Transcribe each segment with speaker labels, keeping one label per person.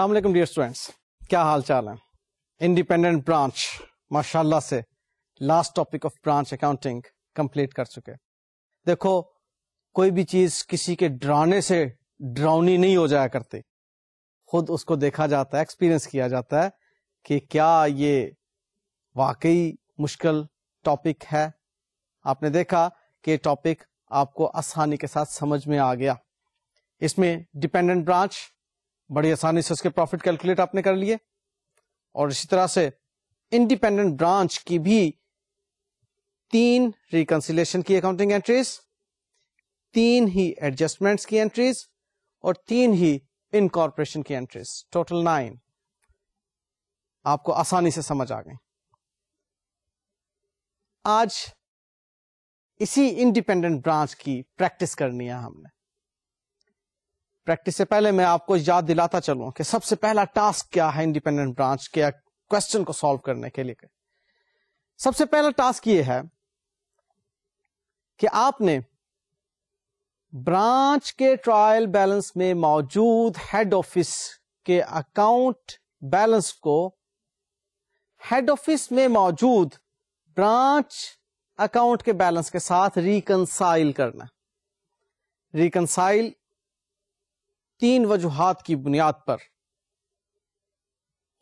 Speaker 1: Aslam dear students क्या हाल चाल है इंडिपेंडेंट ब्रांच माशाल्लाह से last topic of branch accounting complete कर चुके देखो कोई भी चीज किसी के डराने से ड्राउनी नहीं हो जाया करती खुद उसको देखा जाता है एक्सपीरियंस किया जाता है कि क्या ये वाकई मुश्किल टॉपिक है आपने देखा कि टॉपिक आपको आसानी के साथ समझ में आ गया इसमें डिपेंडेंट ब्रांच बड़ी आसानी से उसके प्रॉफिट कैलकुलेट आपने कर लिए और इसी तरह से इंडिपेंडेंट ब्रांच की भी तीन रिकंसिलेशन की अकाउंटिंग एंट्रीज तीन ही एडजस्टमेंट्स की एंट्रीज और तीन ही इनकॉर्पोरेशन की एंट्रीज टोटल नाइन आपको आसानी से समझ आ गई आज इसी इंडिपेंडेंट ब्रांच की प्रैक्टिस करनी है हमने प्रैक्टिस से पहले मैं आपको याद दिलाता चलूं कि सबसे पहला टास्क क्या है इंडिपेंडेंट ब्रांच के क्वेश्चन को सॉल्व करने के लिए सबसे पहला टास्क ये है कि आपने ब्रांच के ट्रायल बैलेंस में मौजूद हेड ऑफिस के अकाउंट बैलेंस को हेड ऑफिस में मौजूद ब्रांच अकाउंट के बैलेंस के साथ रिकनसाइल करना रिकनसाइल तीन वजूहत की बुनियाद पर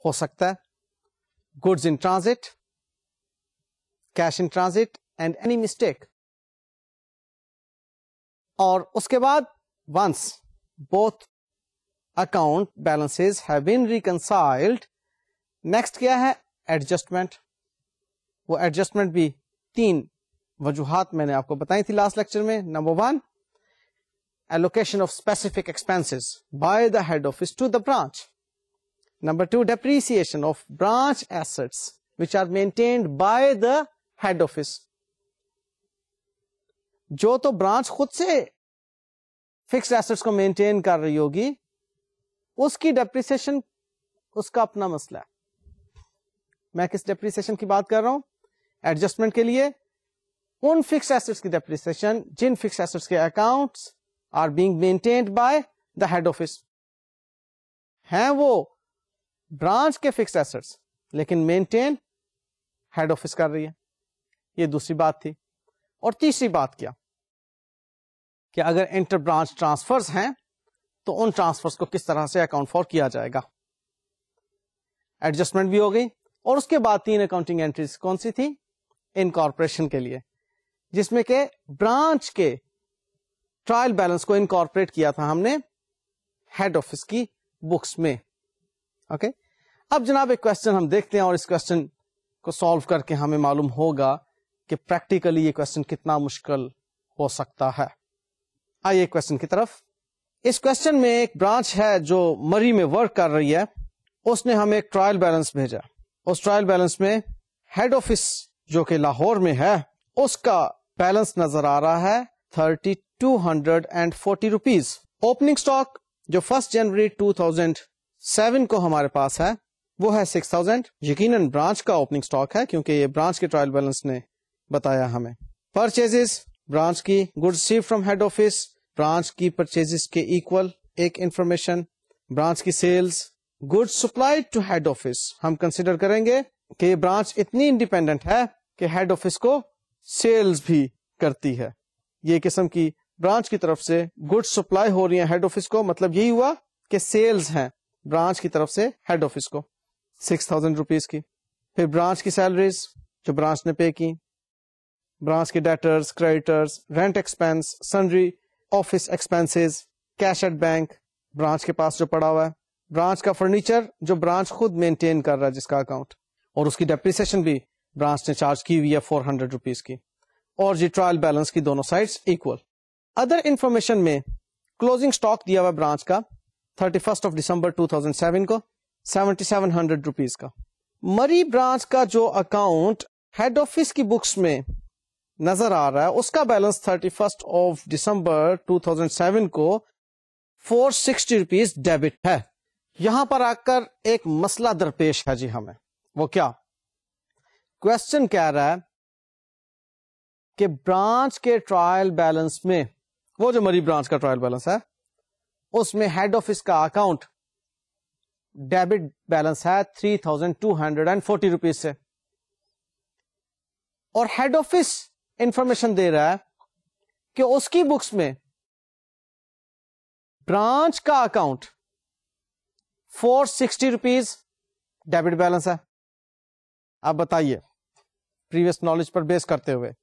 Speaker 1: हो सकता है goods
Speaker 2: in transit cash in transit and any mistake और उसके बाद once both
Speaker 1: account balances have क्या है एडजस्टमेंट वो एडजस्टमेंट भी तीन वजूहत मैंने आपको बताई थी लास्ट लेक्चर में number one allocation of specific expenses by the head office to the branch. Number two, depreciation of branch assets which are maintained by the head office. जो तो ब्रांच खुद से फिक्स्ड एसेट्स को maintain कर रही होगी उसकी डेप्रिसिएशन उसका अपना मसला है मैं किस डेप्रिसिएशन की बात कर रहा हूं एडजस्टमेंट के लिए उन फिक्स एसेट्स की डेप्रिसिएशन जिन फिक्स एसेट्स के accounts are being maintained the head office हैं वो ब्रांच के फिक्स एसेट्स लेकिन मेंटेन हेड ऑफिस कर रही है ये दूसरी बात थी और तीसरी बात क्या कि अगर इंटर ब्रांच ट्रांसफर्स हैं तो उन ट्रांसफर्स को किस तरह से अकाउंट फॉर किया जाएगा एडजस्टमेंट भी हो गई और उसके बाद तीन अकाउंटिंग एंट्रीज कौन सी थी इनकॉर्पोरेशन के लिए जिसमें के ब्रांच के ट्रायल बैलेंस को इनकॉर्पोरेट किया था हमने हेड ऑफिस की बुक्स में ओके okay? अब जनाब एक क्वेश्चन हम देखते हैं और इस क्वेश्चन को सॉल्व करके हमें मालूम होगा कि प्रैक्टिकली ये क्वेश्चन कितना मुश्किल हो सकता है आइए क्वेश्चन की तरफ इस क्वेश्चन में एक ब्रांच है जो मरी में वर्क कर रही है उसने हमें एक ट्रायल बैलेंस भेजा उस ट्रायल बैलेंस में हेड ऑफिस जो कि लाहौर में है उसका बैलेंस नजर आ रहा है thirty two hundred and forty rupees opening stock जो फर्स्ट जनवरी टू थाउजेंड सेवन को हमारे पास है वो है सिक्स थाउजेंड यकीन ब्रांच का ओपनिंग स्टॉक है क्योंकि ये ब्रांच के ट्रायल बैलेंस ने बताया हमें परचेजेस ब्रांच की good receive from head office branch की परचेजेस के इक्वल एक इंफॉर्मेशन ब्रांच की sales good supply to head office हम कंसिडर करेंगे कि ब्रांच इतनी इंडिपेंडेंट है कि हेड ऑफिस को सेल्स भी करती है ये किस्म की ब्रांच की तरफ से गुड सप्लाई हो रही है हेड ऑफिस को मतलब यही हुआ कि सेल्स हैं ब्रांच की तरफ से हेड ऑफिस को सिक्स थाउजेंड रुपीज की फिर ब्रांच की सैलरीज जो ब्रांच ने पे की ब्रांच के debtors creditors rent expense sundry office expenses cash at bank branch के पास जो पड़ा हुआ है ब्रांच का फर्नीचर जो ब्रांच खुद मेंटेन कर रहा है जिसका अकाउंट और उसकी डेप्रिसिएशन भी ब्रांच ने चार्ज की हुई है फोर हंड्रेड रुपीज की और ये ट्रायल बैलेंस की दोनों साइड्स इक्वल अदर इंफॉर्मेशन में क्लोजिंग स्टॉक दिया हुआ ब्रांच का थर्टी फर्स्ट ऑफ दिसंबर 2007 को सेवेंटी सेवन हंड्रेड रुपीज का मरी ब्रांच का जो अकाउंट हेड ऑफिस की बुक्स में नजर आ रहा है उसका balance thirty first of December 2007 को फोर सिक्सटी रुपीज डेबिट है यहां पर आकर एक मसला दरपेश है जी हमें वो क्या क्वेश्चन कह रहा है कि ब्रांच के ट्रायल बैलेंस में वो जो मरी ब्रांच का ट्रायल बैलेंस है उसमें हेड ऑफिस का अकाउंट डेबिट बैलेंस है three thousand two hundred and forty rupees से और हेड ऑफिस इंफॉर्मेशन दे रहा है
Speaker 2: कि उसकी बुक्स में ब्रांच का account four sixty rupees debit balance है
Speaker 1: आप बताइए प्रीवियस नॉलेज पर बेस करते हुए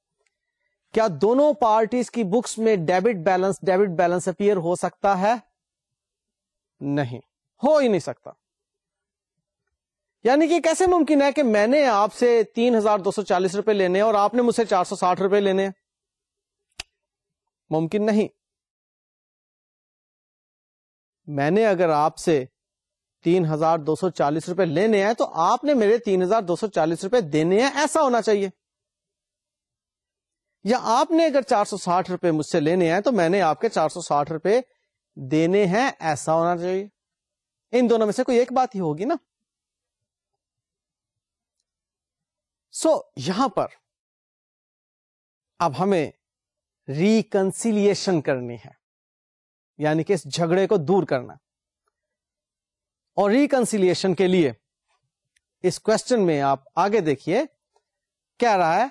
Speaker 1: क्या दोनों पार्टीज की बुक्स में debit balance debit balance appear हो सकता है नहीं हो ही नहीं सकता यानी कि कैसे मुमकिन है कि मैंने आपसे तीन हजार दो सौ चालीस रुपए लेने और आपने मुझसे चार सौ साठ रुपए लेने मुमकिन नहीं मैंने अगर आपसे तीन हजार दो सौ चालीस रुपए लेने हैं तो आपने मेरे तीन हजार दो सौ चालीस रुपए देने हैं ऐसा होना चाहिए या आपने अगर चार सौ साठ रुपए मुझसे लेने हैं तो मैंने आपके चार सौ साठ रुपए देने हैं ऐसा होना चाहिए
Speaker 2: इन दोनों में से कोई एक बात ही होगी ना सो so, यहां पर अब हमें रिकंसिलियेशन करनी है यानी कि इस झगड़े को दूर करना
Speaker 1: और रिकंसिलियेशन के लिए इस क्वेश्चन में आप आगे देखिए कह रहा है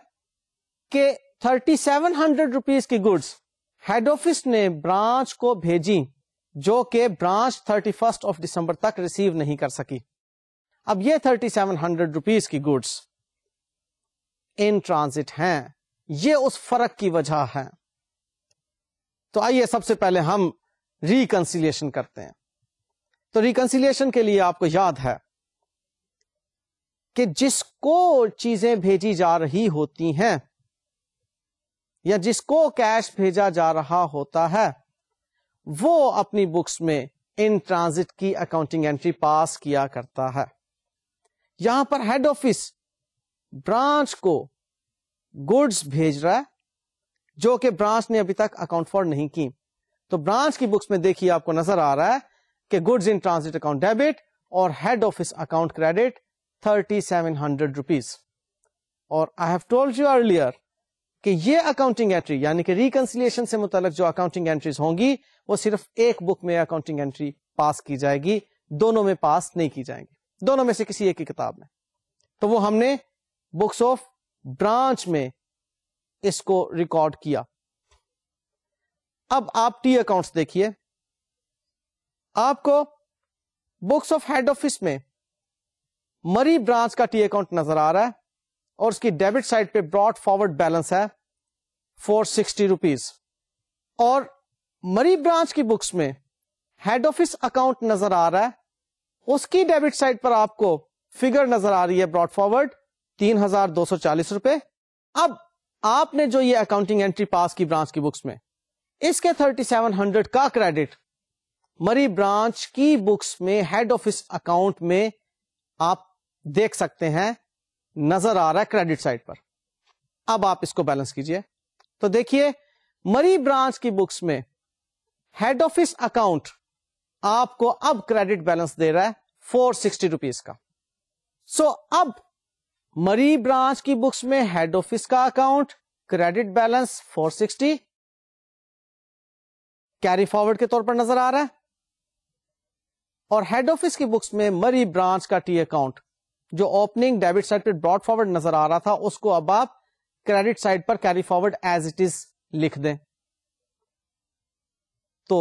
Speaker 1: कि थर्टी सेवन हंड्रेड रुपीज की गुड्स हेड ऑफिस ने ब्रांच को भेजी जो कि branch thirty first of December तक रिसीव नहीं कर सकी अब ये थर्टी सेवन हंड्रेड रुपीज की गुड्स इन ट्रांजिट हैं ये उस फर्क की वजह है तो आइए सबसे पहले हम रिकंसिलियेशन करते हैं तो रिकंसिलेशन के लिए आपको याद है कि जिसको चीजें भेजी जा रही होती हैं या जिसको कैश भेजा जा रहा होता है वो अपनी बुक्स में इन ट्रांजिट की अकाउंटिंग एंट्री पास किया करता है यहां पर हेड ऑफिस ब्रांच को गुड्स भेज रहा है जो कि ब्रांच ने अभी तक अकाउंट फॉर नहीं की तो ब्रांच की बुक्स में देखिए आपको नजर आ रहा है कि goods in transit account debit और head office account credit thirty seven hundred rupees और I have told you earlier कि ये अकाउंटिंग एंट्री यानी कि रिकंसिलियशन से मुतलक जो अकाउंटिंग एंट्रीज होंगी वो सिर्फ एक बुक में अकाउंटिंग एंट्री पास की जाएगी दोनों में पास नहीं की जाएंगी दोनों में से किसी एक ही किताब में तो वो हमने बुक्स ऑफ ब्रांच में इसको रिकॉर्ड किया अब आप टी अकाउंट्स देखिए आपको बुक्स ऑफ हेड ऑफिस में मरी ब्रांच का टी अकाउंट नजर आ रहा है और उसकी डेबिट साइड पे ब्रॉड फॉरवर्ड बैलेंस है फॉर सिक्सटी रुपीज और मरी ब्रांच की बुक्स में हेड ऑफिस अकाउंट नजर आ रहा है उसकी डेबिट साइड पर आपको फिगर नजर आ रही है ब्रॉड फॉरवर्ड तीन हजार दो सौ चालीस रुपए अब आपने जो ये अकाउंटिंग एंट्री पास की ब्रांच की बुक्स में इसके थर्टी सेवन हंड्रेड का क्रेडिट मरी ब्रांच की बुक्स में हेड ऑफिस अकाउंट में आप देख सकते हैं नजर आ रहा है क्रेडिट साइड पर अब आप इसको बैलेंस कीजिए तो देखिए मरी ब्रांच की बुक्स में हेड ऑफिस अकाउंट आपको अब क्रेडिट बैलेंस दे रहा है फोर सिक्सटी रुपीज का सो so, अब मरी ब्रांच की बुक्स में हेड ऑफिस का account credit balance four sixty carry forward के तौर पर नजर आ रहा है और हेड ऑफिस की बुक्स में मरी ब्रांच का टी अकाउंट जो ओपनिंग डेबिट साइड पे ब्रॉड फॉरवर्ड नजर आ रहा था उसको अब आप क्रेडिट साइड पर carry forward as it is लिख दें तो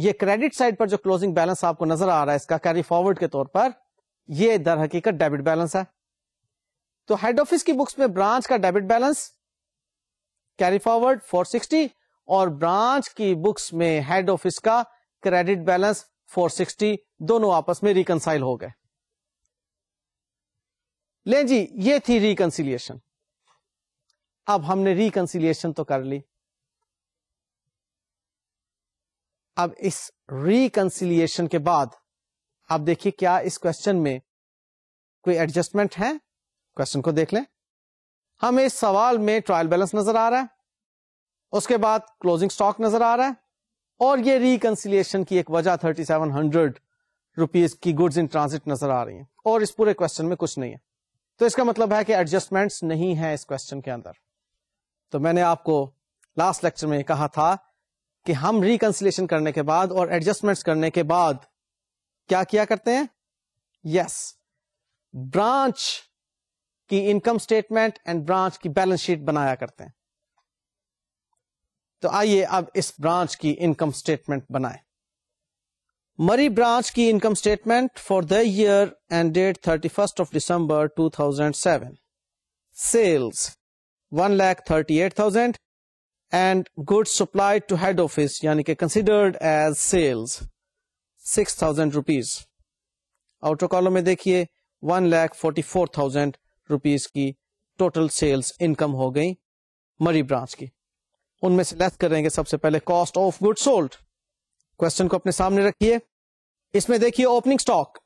Speaker 1: ये क्रेडिट साइड पर जो क्लोजिंग बैलेंस आपको नजर आ रहा है इसका कैरी फॉरवर्ड के तौर पर ये दर हकीकत डेबिट बैलेंस है तो हेड ऑफिस की बुक्स में ब्रांच का डेबिट बैलेंस कैरी फॉरवर्ड 460 और ब्रांच की बुक्स में हेड ऑफिस का क्रेडिट बैलेंस 460 दोनों आपस में रिकनसाइल हो गए ले जी ये थी रिकनसिलियेशन अब हमने रिकंसिलियेशन तो कर ली अब इस रिकंसिलिएशन के बाद आप देखिए क्या इस क्वेश्चन में कोई एडजस्टमेंट है क्वेश्चन को देख लें हमें इस सवाल में ट्रायल बैलेंस नजर आ रहा है उसके बाद क्लोजिंग स्टॉक नजर आ रहा है और ये रिकंसिलिएशन की एक वजह थर्टी सेवन हंड्रेड रुपीज की गुड्स इन ट्रांसिट नजर आ रही है और इस पूरे क्वेश्चन में कुछ नहीं है तो इसका मतलब है कि एडजस्टमेंट नहीं है इस क्वेश्चन के अंदर तो मैंने आपको लास्ट लेक्चर में कहा था कि हम रिकंसिलेशन करने के बाद और एडजस्टमेंट्स करने के बाद क्या किया करते हैं यस ब्रांच की इनकम स्टेटमेंट एंड ब्रांच की बैलेंस शीट बनाया करते हैं तो आइए अब इस ब्रांच की इनकम स्टेटमेंट बनाएं मरी ब्रांच की income statement for the year end date thirty first of December two thousand seven sales one lakh thirty eight thousand and goods supplied to head office यानी कि considered as sales six thousand rupees outer column में देखिए one lakh forty four thousand rupees की total sales income हो गई मरी branch की उनमें से लेस करेंगे सबसे पहले cost of good sold question को अपने सामने रखिए इसमें देखिए opening stock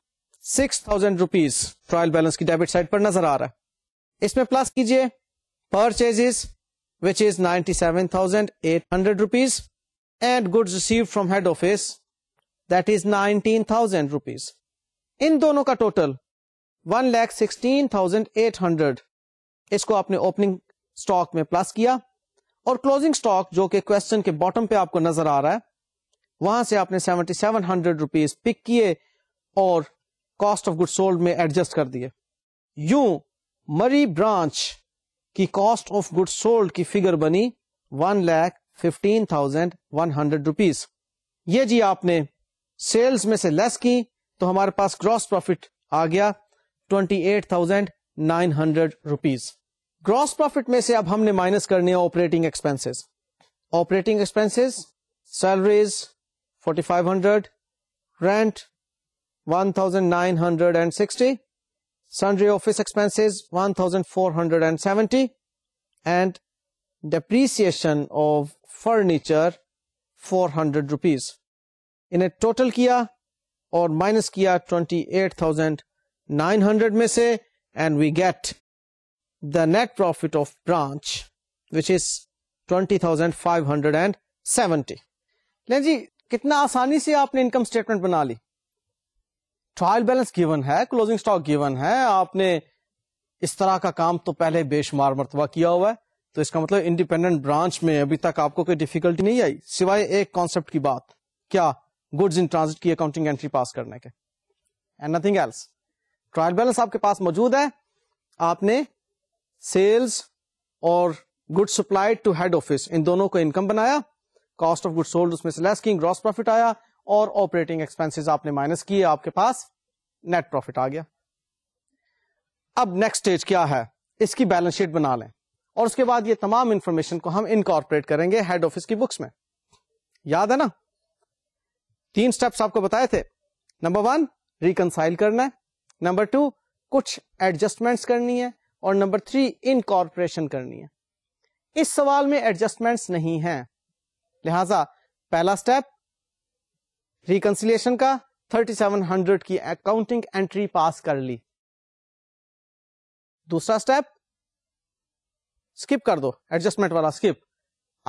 Speaker 1: six thousand rupees trial balance की डेबिट साइड पर नजर आ रहा है इसमें प्लस कीजिए purchases which is 97,800 rupees and goods received from head office that is 19,000 rupees. इन दोनों का total one lakh sixteen thousand eight hundred इसको आपने ओपनिंग स्टॉक में प्लस किया और क्लोजिंग स्टॉक जो कि क्वेश्चन के बॉटम पे आपको नजर आ रहा है वहां से आपने seventy seven hundred rupees pick किए और कॉस्ट ऑफ गुड सोल्ड में एडजस्ट कर दिए यूं मरी ब्रांच की कॉस्ट ऑफ गुड सोल्ड की फिगर बनी one lakh fifteen thousand one hundred rupees ये जी आपने सेल्स में से लेस की तो हमारे पास ग्रॉस प्रॉफिट आ गया twenty eight thousand nine hundred rupees gross profit में से अब हमने माइनस करने operating expenses operating expenses salaries forty five hundred rent one thousand nine hundred and sixty sundry office expenses 1470 and depreciation of furniture 400 rupees In a total kia or minus kia 28,900 में से and we get the net profit of branch which is 20,570 लें कितना आसानी से आपने income statement बना ली trial balance given है क्लोजिंग स्टॉक गिवन है आपने इस तरह का काम तो पहले बेशुमार मरतबा किया हुआ है तो इसका मतलब इंडिपेंडेंट ब्रांच में अभी तक आपको कोई डिफिकल्टी नहीं आई सिवाय एक कॉन्सेप्ट की बात क्या गुड्स इन ट्रांसिट की अकाउंटिंग एंट्री पास करने के and nothing else trial balance आपके पास मौजूद है आपने सेल्स और good supply to head office इन दोनों को इनकम बनाया कॉस्ट ऑफ गुड सोल्ड उसमें से लेस किंग ग्रॉस प्रॉफिट आया और ऑपरेटिंग एक्सपेंसेस आपने माइनस किए आपके पास नेट प्रॉफिट आ गया अब नेक्स्ट स्टेज क्या है इसकी बैलेंस शीट बना लें और उसके बाद ये तमाम इंफॉर्मेशन को हम इनकॉर्पोरेट करेंगे हेड ऑफिस की बुक्स में याद है ना तीन स्टेप्स आपको बताए थे नंबर वन रिकनसाइल करना है नंबर टू कुछ एडजस्टमेंट्स करनी है और नंबर थ्री इनकॉर्पोरेशन करनी है इस सवाल में एडजस्टमेंट्स नहीं है लिहाजा पहला स्टेप रिकंसिलियशन का 3700 की अकाउंटिंग एंट्री पास कर ली दूसरा स्टेप स्किप कर दो एडजस्टमेंट वाला स्किप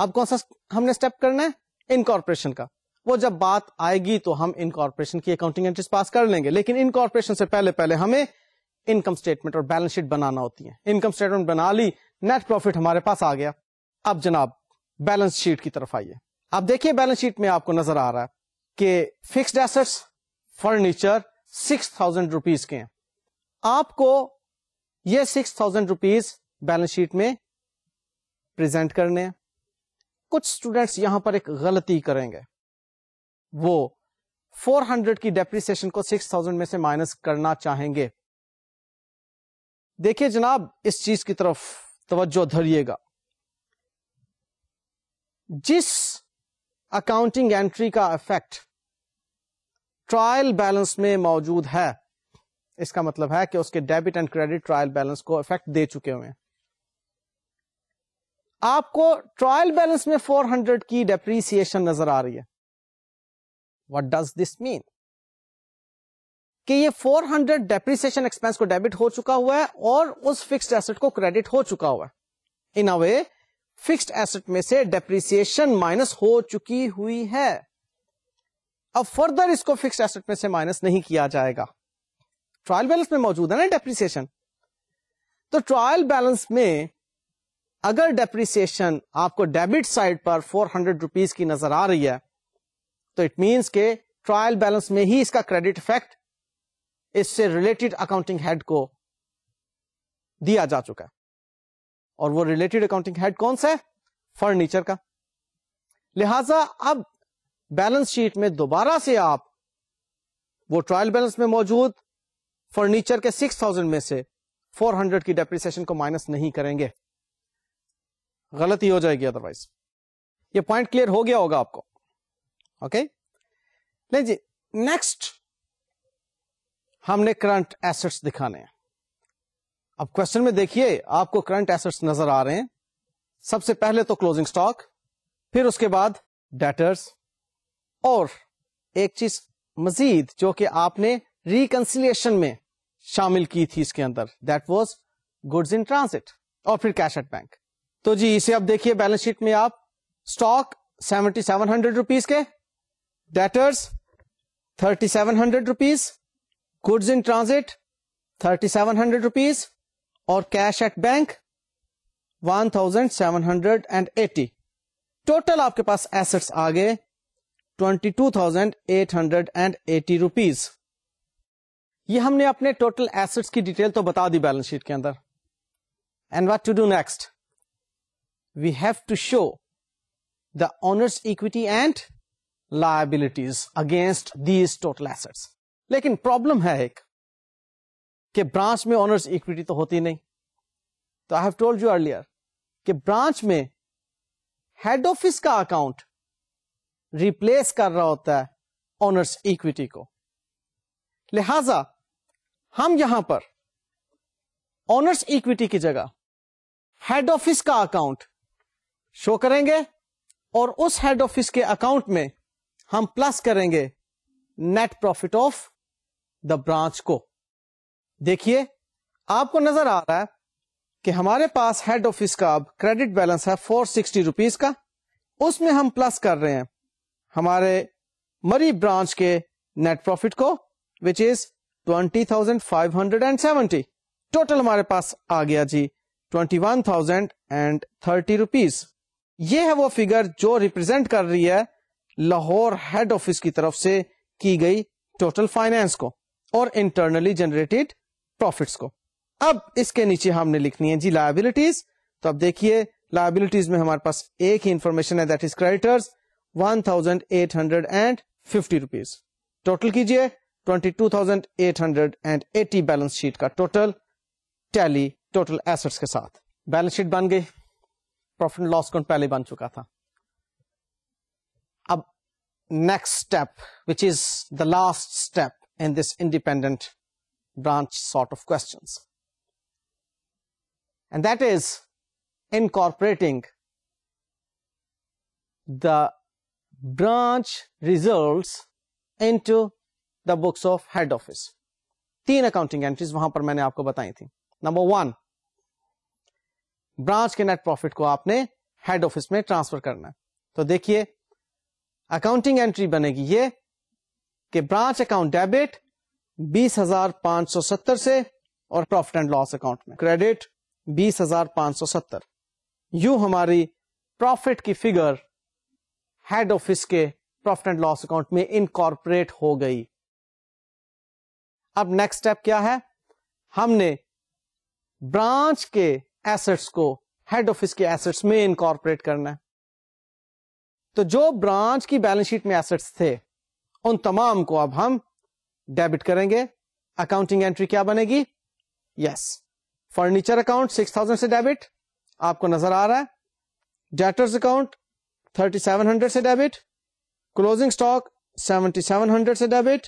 Speaker 1: अब कौन सा हमने स्टेप करना है इनकॉर्पोरेशन का वो जब बात आएगी तो हम इनकॉर्पोरेशन की अकाउंटिंग एंट्रीज पास कर लेंगे लेकिन इनकॉर्पोरेशन से पहले पहले हमें इनकम स्टेटमेंट और बैलेंस शीट बनाना होती है इनकम स्टेटमेंट बना ली नेट प्रॉफिट हमारे पास आ गया अब जनाब बैलेंस शीट की तरफ आइए आप देखिए बैलेंस शीट में आपको नजर आ रहा है के fixed assets furniture six thousand rupees के हैं आपको ये six thousand rupees balance sheet में प्रेजेंट करने हैं कुछ स्टूडेंट्स यहां पर एक गलती करेंगे वो 400 की डेप्रिसिएशन को 6000 में से माइनस करना चाहेंगे देखिए जनाब इस चीज की तरफ तवज्जो धरिएगा जिस अकाउंटिंग एंट्री का इफेक्ट ट्रायल बैलेंस में मौजूद है इसका मतलब है कि उसके debit and credit trial balance को इफेक्ट दे चुके हुए हैं आपको ट्रायल बैलेंस में 400 की डेप्रीसिएशन नजर आ रही है वट डज दिस मीन कि ये 400 डेप्रीसिएशन एक्सपेंस को डेबिट हो चुका हुआ है और उस फिक्स्ड एसेट को क्रेडिट हो चुका हुआ है इन अ वे फिक्स्ड एसेट में से डेप्रीसिएशन माइनस हो चुकी हुई है अब फर्दर इसको फिक्स एसेट में से माइनस नहीं किया जाएगा ट्रायल बैलेंस में मौजूद है ना डेप्रीसिएशन तो ट्रायल बैलेंस में अगर डेप्रीसिएशन आपको डेबिट साइड पर फोर हंड्रेड रुपीज की नजर आ रही है तो इट मींस के ट्रायल बैलेंस में ही इसका क्रेडिट इफेक्ट इससे रिलेटेड अकाउंटिंग हेड को दिया जा चुका है और वो रिलेटेड अकाउंटिंग हेड कौन सा है फर्नीचर का लिहाजा अब बैलेंस शीट में दोबारा से आप वो ट्रायल बैलेंस में मौजूद फर्नीचर के 6000 में से 400 की डेप्रिसिएशन को माइनस नहीं करेंगे गलती हो जाएगी अदरवाइज ये पॉइंट क्लियर हो गया होगा आपको ओके ले जी नेक्स्ट हमने करंट एसेट्स दिखाने हैं अब क्वेश्चन में देखिए आपको करंट एसेट्स नजर आ रहे हैं सबसे पहले तो क्लोजिंग स्टॉक फिर उसके बाद डेटर्स और एक चीज मजीद जो कि आपने रिकंसिलियशन में शामिल की थी इसके अंदर that was goods in transit और फिर कैश एट बैंक तो जी इसे अब देखिए बैलेंस शीट में आप stock seventy seven hundred rupees के debtors thirty seven hundred rupees goods in transit thirty seven hundred rupees और cash at bank one thousand seven hundred and eighty total आपके पास एसेट्स आ गए twenty two thousand eight hundred and eighty rupees ये हमने अपने total assets की detail तो बता दी बैलेंस शीट के अंदर and what to do next we have to show the owner's equity and liabilities against these total assets. लेकिन problem है एक कि ब्रांच में ऑनर्स इक्विटी तो होती नहीं तो I have told you earlier कि ब्रांच में हेड ऑफिस का अकाउंट रिप्लेस कर रहा होता है ऑनर्स इक्विटी को लिहाजा हम यहां पर ऑनर्स इक्विटी की जगह हेड ऑफिस का अकाउंट शो करेंगे और उस हेड ऑफिस के अकाउंट में हम प्लस करेंगे net profit of the branch को देखिए आपको नजर आ रहा है कि हमारे पास हेड ऑफिस का अब क्रेडिट बैलेंस है फोर सिक्सटी रुपीज का उसमें हम प्लस कर रहे हैं हमारे मरी ब्रांच के नेट प्रॉफिट को which is twenty thousand five hundred and seventy total हमारे पास आ गया जी twenty one thousand and thirty rupees ये है वो फिगर जो रिप्रेजेंट कर रही है लाहौर हेड ऑफिस की तरफ से की गई टोटल फाइनेंस को और इंटरनली जनरेटेड प्रॉफिट्स को अब इसके नीचे हमने लिखनी है जी लाइबिलिटीज तो अब देखिए लाइबिलिटीज में हमारे पास एक ही इंफॉर्मेशन है that is creditors one thousand eight hundred and fifty rupees total कीजिए twenty two thousand eight hundred and eighty balance sheet का टोटल टैली टोटल एसेट्स के साथ बैलेंस शीट बन गई प्रॉफिट एंड लॉस अकाउंट पहले बन चुका था अब next step which is the last step in this independent branch sort of questions. And that is incorporating the branch results into the books of head office तीन accounting entries वहां पर मैंने आपको बताई थी नंबर वन ब्रांच के net profit को आपने हेड ऑफिस में ट्रांसफर करना है तो देखिए अकाउंटिंग एंट्री बनेगी ये कि ब्रांच अकाउंट डेबिट बीस हजार पांच सौ सत्तर से और प्रॉफिट एंड लॉस अकाउंट में क्रेडिट बीस हजार पांच सौ सत्तर यू हमारी प्रॉफिट की फिगर हेड ऑफिस के प्रॉफिट एंड लॉस अकाउंट में इनकॉर्पोरेट हो गई अब नेक्स्ट स्टेप क्या है हमने ब्रांच के एसेट्स को हेड ऑफिस के एसेट्स में इनकॉर्पोरेट करना है तो जो ब्रांच की बैलेंस शीट में एसेट्स थे उन तमाम को अब हम डेबिट करेंगे अकाउंटिंग एंट्री क्या बनेगी yes furniture account six thousand से डेबिट आपको नजर आ रहा है debtors account thirty seven hundred से debit closing stock 7700 seven hundred से डेबिट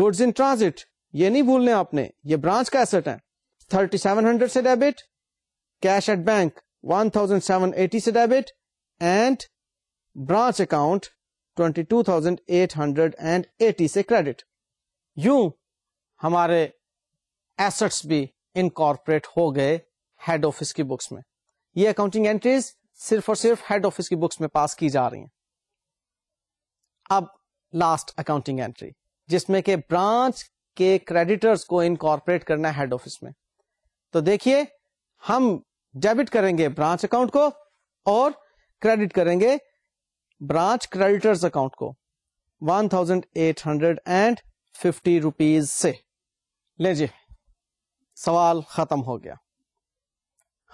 Speaker 1: गुड्स इन ट्रांसिट ये नहीं भूलने आपने ये ब्रांच का एसेट है थर्टी सेवन हंड्रेड से debit cash at bank one thousand seven eighty से debit and branch account twenty two thousand eight hundred and eighty से क्रेडिट यू हमारे एसेट्स भी इनकॉर्पोरेट हो गए हेड ऑफिस की बुक्स में ये अकाउंटिंग एंट्रीज सिर्फ और सिर्फ हेड ऑफिस की बुक्स में पास की जा रही हैं अब लास्ट अकाउंटिंग एंट्री जिसमें के ब्रांच के क्रेडिटर्स को इनकॉर्पोरेट करना है हेड ऑफिस में तो देखिए हम डेबिट करेंगे ब्रांच अकाउंट को और क्रेडिट करेंगे ब्रांच क्रेडिटर्स अकाउंट को one thousand eight hundred and fifty rupees से ले जी सवाल खत्म हो गया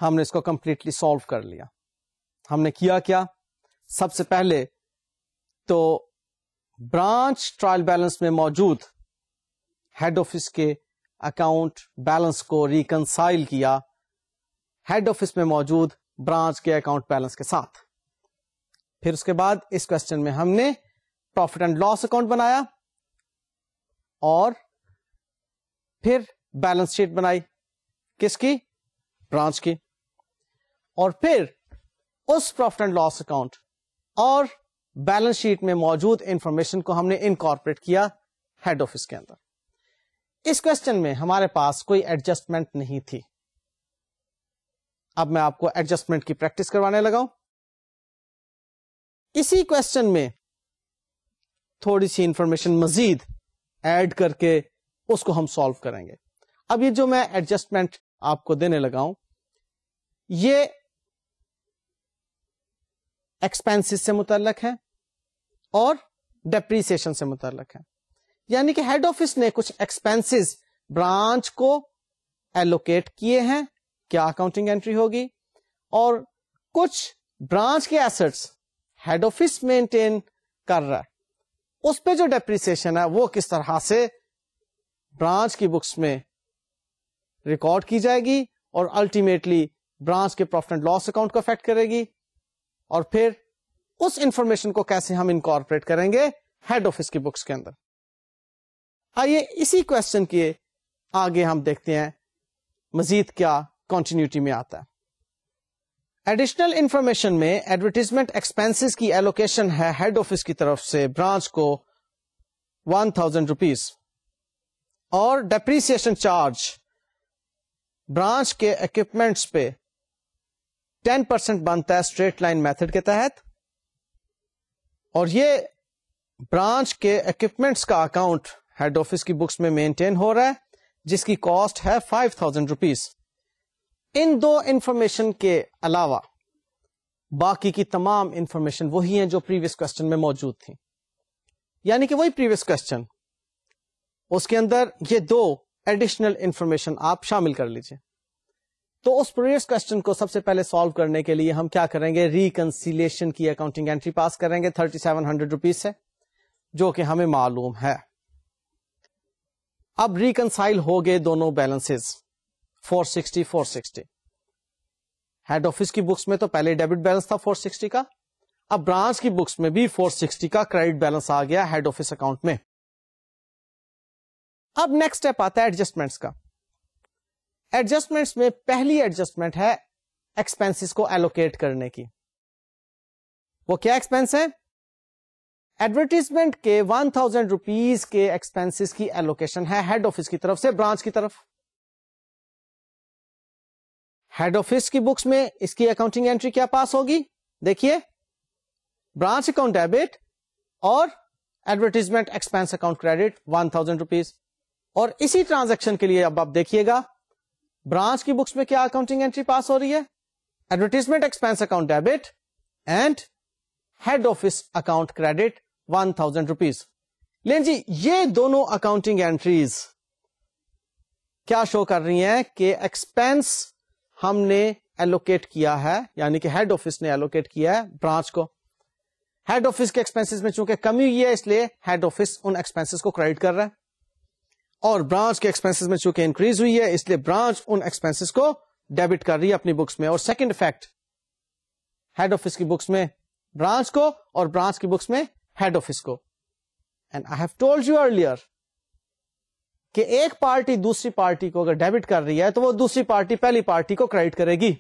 Speaker 1: हमने इसको कंप्लीटली सॉल्व कर लिया हमने किया क्या सबसे पहले तो ब्रांच ट्रायल बैलेंस में मौजूद हेड ऑफिस के अकाउंट बैलेंस को रिकनसाइल किया हेड ऑफिस में मौजूद ब्रांच के अकाउंट बैलेंस के साथ फिर उसके बाद इस क्वेश्चन में हमने प्रॉफिट एंड लॉस अकाउंट बनाया और फिर बैलेंस शीट बनाई किसकी ब्रांच की और फिर उस प्रॉफिट एंड लॉस अकाउंट और बैलेंस शीट में मौजूद इंफॉर्मेशन को हमने इनकॉर्पोरेट किया हेड ऑफिस के अंदर इस क्वेश्चन में हमारे पास कोई एडजस्टमेंट नहीं थी अब मैं आपको एडजस्टमेंट की प्रैक्टिस करवाने लगा हूं इसी क्वेश्चन में थोड़ी सी इंफॉर्मेशन मजीद ऐड करके उसको हम सॉल्व करेंगे अब ये जो मैं एडजस्टमेंट आपको देने लगा हूं ये एक्सपेंसिस से मुतलक है और डेप्रीसिएशन से मुतलक है यानी कि हेड ऑफिस ने कुछ एक्सपेंसेस ब्रांच को एलोकेट किए हैं क्या अकाउंटिंग एंट्री होगी और कुछ ब्रांच के एसेट्स हेड ऑफिस मेंटेन कर रहा है उस पे जो डेप्रिसिएशन है वो किस तरह से ब्रांच की बुक्स में रिकॉर्ड की जाएगी और अल्टीमेटली ब्रांच के प्रॉफिट एंड लॉस अकाउंट को अफेक्ट करेगी और फिर उस इंफॉर्मेशन को कैसे हम इनकॉर्पोरेट करेंगे हेड ऑफिस की बुक्स के अंदर आइए इसी क्वेश्चन के आगे हम देखते हैं मजीद क्या कॉन्टिन्यूटी में आता है एडिशनल इंफॉर्मेशन में एडवर्टीजमेंट एक्सपेंसेस की एलोकेशन है हेड ऑफिस की तरफ से ब्रांच को वन थाउजेंड रुपीज और डेप्रीसिएशन चार्ज ब्रांच के इक्विपमेंट्स पे टेन परसेंट बनता है स्ट्रेट लाइन मेथड के तहत और ये ब्रांच के इक्विपमेंट्स का अकाउंट हेड ऑफिस की बुक्स में मेंटेन हो रहा है जिसकी कॉस्ट है फाइव थाउजेंड रुपीज इन दो इंफॉर्मेशन के अलावा बाकी की तमाम इंफॉर्मेशन वही है जो प्रीवियस क्वेश्चन में मौजूद थी यानी कि वही प्रीवियस क्वेश्चन उसके अंदर ये दो एडिशनल इंफॉर्मेशन आप शामिल कर लीजिए तो उस प्रीवियस क्वेश्चन को सबसे पहले सॉल्व करने के लिए हम क्या करेंगे रिकंसिलेशन की अकाउंटिंग एंट्री पास करेंगे थर्टी सेवन हंड्रेड रुपीज से जो कि हमें मालूम है अब रिकनसाइल हो गए दोनों बैलेंसेस 460 460 हेड ऑफिस की बुक्स में तो पहले डेबिट बैलेंस था 460 का अब ब्रांच की बुक्स में भी 460 का क्रेडिट बैलेंस आ गया हेड ऑफिस अकाउंट में अब नेक्स्ट स्टेप आता है एडजस्टमेंट्स का एडजस्टमेंट में पहली एडजस्टमेंट है एक्सपेंसिस को एलोकेट करने की वो क्या एक्सपेंस है
Speaker 2: एडवर्टीजमेंट के वन थाउजेंड रुपीज के एक्सपेंसिस की एलोकेशन है हेड ऑफिस की तरफ से ब्रांच की तरफ
Speaker 1: हेड ऑफिस की बुक्स में इसकी अकाउंटिंग एंट्री क्या पास होगी देखिए ब्रांच अकाउंट डेबिट और advertisement expense account credit one thousand rupees और इसी ट्रांजेक्शन के लिए अब आप देखिएगा ब्रांच की बुक्स में क्या अकाउंटिंग एंट्री पास हो रही है advertisement expense account debit and head office account credit one thousand rupees लेकिन जी ये दोनों अकाउंटिंग एंट्रीज क्या शो कर रही हैं कि एक्सपेंस हमने एलोकेट किया है यानी कि हेड ऑफिस ने एलोकेट किया है ब्रांच को हेड ऑफिस के एक्सपेंसिस में चूंकि कमी हुई है इसलिए हेड ऑफिस उन एक्सपेंसिस को क्रेडिट कर रहा है और ब्रांच के एक्सपेंसेस में चूंकि इंक्रीज हुई है इसलिए ब्रांच उन एक्सपेंसेस को डेबिट कर रही है अपनी बुक्स में और सेकंड इफेक्ट हेड ऑफिस की बुक्स में ब्रांच को और ब्रांच की बुक्स में हेड ऑफिस को and I have told you earlier कि एक पार्टी दूसरी पार्टी को अगर डेबिट कर रही है तो वो दूसरी पार्टी पहली पार्टी को क्रेडिट करेगी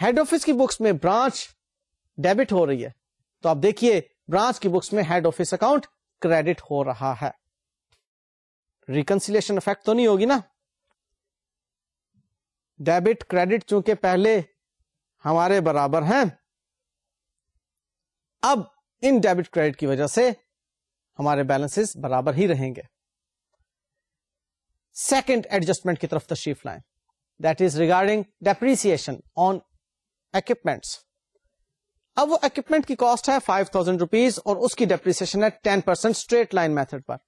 Speaker 1: हेड ऑफिस की बुक्स में ब्रांच डेबिट हो रही है तो आप देखिए ब्रांच की बुक्स में हेड ऑफिस अकाउंट क्रेडिट हो रहा है रिकन्सिलेशन इफेक्ट तो नहीं होगी ना डेबिट क्रेडिट चूंकि पहले हमारे बराबर हैं अब इन डेबिट क्रेडिट की वजह से हमारे बैलेंसेस बराबर ही रहेंगे सेकंड एडजस्टमेंट की तरफ तशरीफ लाए that is regarding depreciation on equipments अब वो इक्विपमेंट की कॉस्ट है फाइव थाउजेंड रुपीज और उसकी डेप्रीसिएशन है ten percent straight line method पर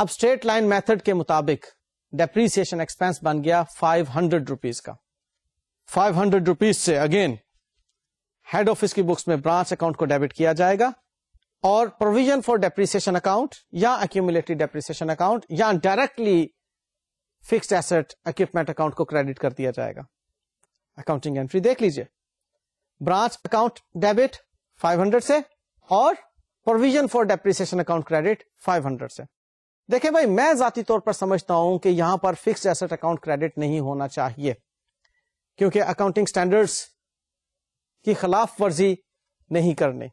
Speaker 1: अब स्ट्रेट लाइन मेथड के मुताबिक डेप्रीसिएशन एक्सपेंस बन गया फाइव हंड्रेड रुपीज का फाइव हंड्रेड रुपीज से अगेन हेड ऑफिस की बुक्स में ब्रांच अकाउंट को डेबिट किया जाएगा और प्रोविजन फॉर डेप्रिसिएशन अकाउंट या अक्यूमुलेटिव डेप्रिसिएशन अकाउंट या directly fixed asset equipment account को क्रेडिट कर दिया जाएगा अकाउंटिंग एंट्री देख लीजिए ब्रांच अकाउंट डेबिट 500 से और provision for depreciation account credit 500 से देखे भाई मैं जाती तौर पर समझता हूं कि यहां पर फिक्स एसेट अकाउंट क्रेडिट नहीं होना चाहिए क्योंकि अकाउंटिंग स्टैंडर्ड्स की खिलाफ वर्जी नहीं करने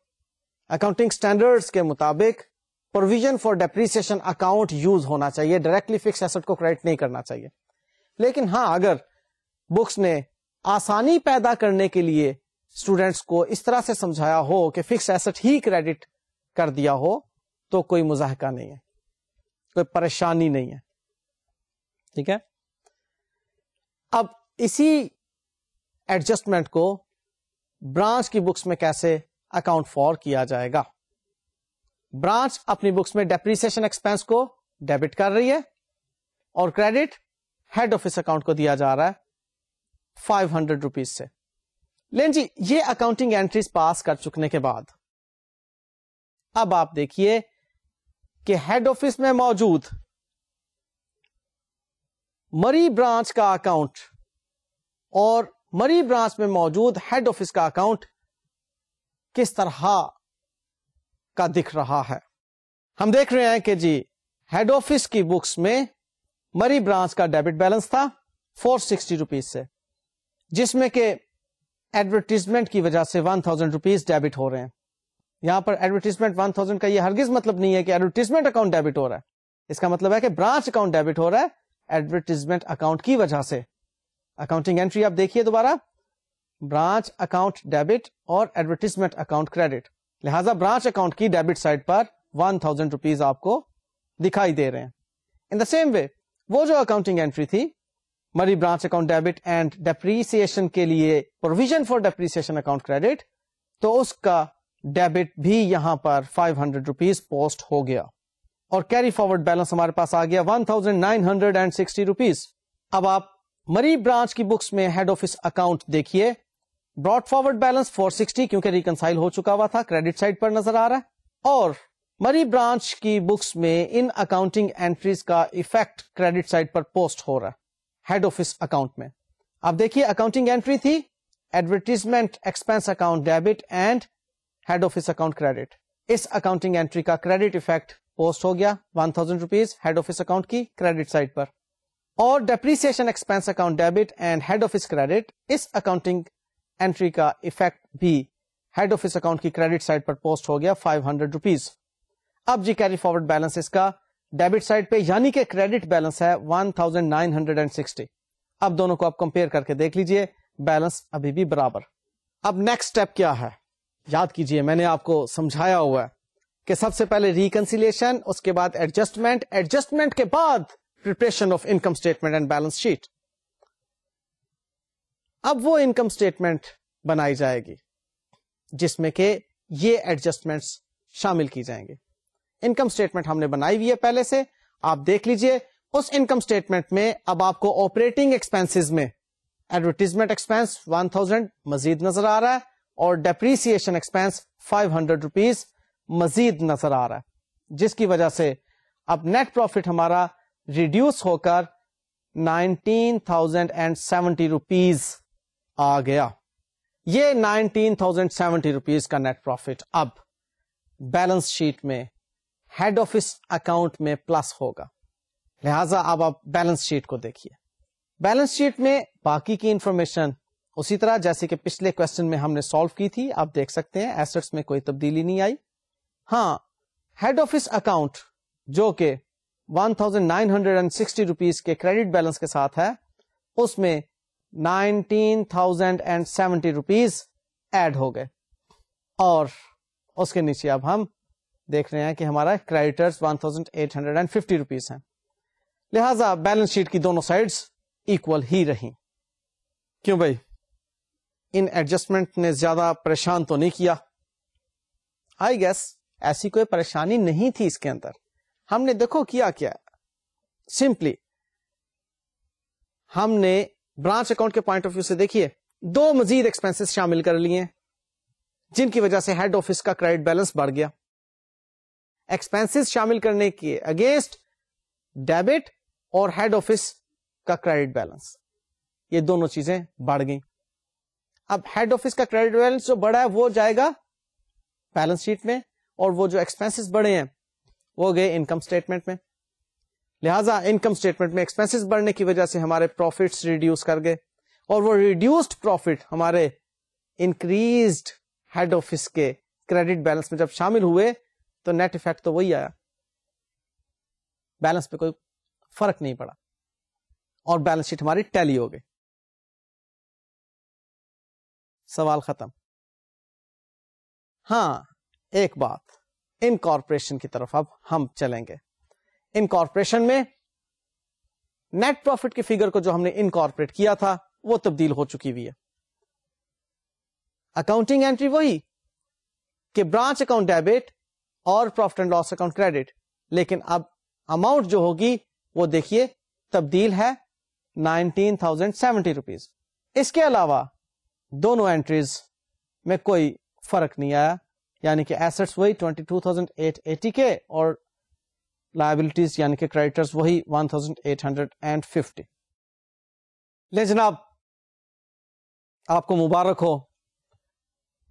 Speaker 1: अकाउंटिंग स्टैंडर्ड्स के मुताबिक provision for depreciation account use होना चाहिए डायरेक्टली फिक्स एसेट को क्रेडिट नहीं करना चाहिए लेकिन हाँ अगर बुक्स ने आसानी पैदा करने के लिए स्टूडेंट्स को इस तरह से समझाया हो कि फिक्स एसेट ही क्रेडिट कर दिया हो तो कोई मुजाहका नहीं है कोई परेशानी नहीं है ठीक है अब इसी एडजस्टमेंट को ब्रांच की बुक्स में कैसे अकाउंट फॉर किया जाएगा ब्रांच अपनी बुक्स में डेप्रीसिएशन एक्सपेंस को डेबिट कर रही है और क्रेडिट हेड ऑफिस अकाउंट को दिया जा रहा है फाइव हंड्रेड रुपीज से लेन जी ये अकाउंटिंग एंट्रीज पास कर चुकने के बाद अब आप देखिए कि हेड ऑफिस में मौजूद मरी ब्रांच का अकाउंट और मरी ब्रांच में मौजूद हेड ऑफिस का अकाउंट किस तरह का दिख रहा है हम देख रहे हैं कि जी हेड ऑफिस की बुक्स में मरी ब्रांच का डेबिट बैलेंस था फोर सिक्सटी रुपीज से जिसमें के एडवर्टीजमेंट की वजह से वन थाउजेंड रुपीज डेबिट हो रहे हैं यहाँ पर एडवर्टीजमेंट वन थाउजेंड का ये हरगिज मतलब नहीं है कि एडवर्टीजमेंट अकाउंट डेबिट हो रहा है इसका मतलब है कि ब्रांच अकाउंट डेबिट हो रहा है एडवर्टीजमेंट अकाउंट की वजह से अकाउंटिंग एंट्री आप देखिए दोबारा ब्रांच अकाउंट डेबिट और एडवर्टीजमेंट अकाउंट क्रेडिट लिहाजा ब्रांच अकाउंट की डेबिट साइड पर वन थाउजेंड रुपीज आपको दिखाई दे रहे हैं इन द सेम वे वो जो अकाउंटिंग एंट्री थी Murree branch account debit and depreciation के लिए provision for depreciation account credit तो उसका डेबिट भी यहां पर फाइव हंड्रेड रुपीज पोस्ट हो गया और कैरी फॉरवर्ड बैलेंस हमारे पास आ गया one thousand nine hundred and sixty rupees अब आप मरी ब्रांच की बुक्स में हेड ऑफिस अकाउंट देखिए brought forward balance four sixty क्योंकि रिकनसाइल हो चुका हुआ था क्रेडिट साइड पर नजर आ रहा है और मरी ब्रांच की बुक्स में इन अकाउंटिंग एंट्रीज का इफेक्ट क्रेडिट साइड पर पोस्ट हो रहा है हेड ऑफिस अकाउंट में आप देखिए अकाउंटिंग एंट्री थी advertisement expense account debit and head office account credit इस अकाउंटिंग एंट्री का क्रेडिट इफेक्ट पोस्ट हो गया one thousand rupees head office account की क्रेडिट साइड पर और depreciation expense account debit and head office credit इस accounting entry का effect भी हेड ऑफिस अकाउंट की क्रेडिट साइड पर पोस्ट हो गया फाइव हंड्रेड रुपीज अब जी कैरी फॉरवर्ड बैलेंस इसका डेबिट साइड पे यानी कि क्रेडिट बैलेंस है one thousand nine hundred and sixty अब दोनों को आप कंपेयर करके देख लीजिए बैलेंस अभी भी बराबर अब नेक्स्ट स्टेप क्या है याद कीजिए मैंने आपको समझाया हुआ है कि सबसे पहले रिकंसिलिएशन उसके बाद एडजस्टमेंट एडजस्टमेंट के बाद preparation of income statement and balance sheet अब वो इनकम स्टेटमेंट बनाई जाएगी जिसमें के ये एडजस्टमेंट्स शामिल की जाएंगे इनकम स्टेटमेंट हमने बनाई हुई है पहले से आप देख लीजिए उस इनकम स्टेटमेंट में अब आपको ऑपरेटिंग एक्सपेंसेस में एडवर्टीजमेंट एक्सपेंस 1000 मजीद नजर आ रहा है और depreciation expense five hundred rupees मजीद नजर आ रहा है जिसकी वजह से अब नेट प्रॉफिट हमारा रिड्यूस होकर nineteen thousand and seventy rupees आ गया ये नाइनटीन थाउजेंड सेवेंटी रुपीज का नेट प्रॉफिट अब बैलेंस शीट में हेड ऑफिस अकाउंट में प्लस होगा लिहाजा अब आप बैलेंस शीट को देखिए बैलेंस शीट में बाकी की इंफॉर्मेशन उसी तरह जैसे कि पिछले क्वेश्चन में हमने सॉल्व की थी आप देख सकते हैं एसेट्स में कोई तब्दीली नहीं आई हाँ हेड ऑफिस अकाउंट जो कि 1960 रुपीस के क्रेडिट बैलेंस के साथ है उसमें 19,070 रुपीस ऐड हो गए और उसके नीचे अब हम देख रहे हैं कि हमारा क्रेडिटर्स 1,850 रुपीस हैं लिहाजा बैलेंस शीट की दोनों साइड्स इक्वल ही रही क्यों भाई इन एडजस्टमेंट ने ज्यादा परेशान तो नहीं किया आई गेस ऐसी कोई परेशानी नहीं थी इसके अंदर हमने देखो किया क्या सिंपली हमने ब्रांच अकाउंट के पॉइंट ऑफ व्यू से देखिए दो मजीद एक्सपेंसेस शामिल कर लिए जिनकी वजह से हेड ऑफिस का क्रेडिट बैलेंस बढ़ गया एक्सपेंसेस शामिल करने के अगेंस्ट डेबिट और हेड ऑफिस का क्रेडिट बैलेंस ये दोनों चीजें बढ़ गई अब हेड ऑफिस का क्रेडिट बैलेंस जो बढ़ा है वो जाएगा बैलेंस शीट में और वो जो एक्सपेंसिस बढ़े हैं वो गए इनकम स्टेटमेंट में लिहाजा इनकम स्टेटमेंट में एक्सपेंसिस बढ़ने की वजह से हमारे प्रॉफिट रिड्यूस कर गए और वो रिड्यूस्ड प्रॉफिट हमारे इंक्रीज हेड ऑफिस के क्रेडिट बैलेंस में जब शामिल हुए तो नेट इफेक्ट तो वही आया
Speaker 2: बैलेंस पे कोई फर्क नहीं पड़ा और बैलेंस शीट हमारी टैली हो गई सवाल खत्म हाँ एक बात इन कॉरपोरेशन की तरफ अब हम चलेंगे
Speaker 1: इन कॉरपोरेशन में नेट प्रॉफिट की फिगर को जो हमने इनकॉर्पोरेट किया था वो तब्दील हो चुकी हुई है अकाउंटिंग एंट्री वही कि ब्रांच अकाउंट डेबिट और profit and loss account credit लेकिन अब अमाउंट जो होगी वो देखिए तब्दील है नाइनटीन थाउजेंड सेवेंटी रुपीज इसके अलावा दोनों एंट्रीज में कोई फर्क नहीं आया यानी कि एसेट्स वही 22,880 के और लाइबिलिटीज यानी कि क्रेडिटर्स वही 1,850 ले जनाब आपको मुबारक हो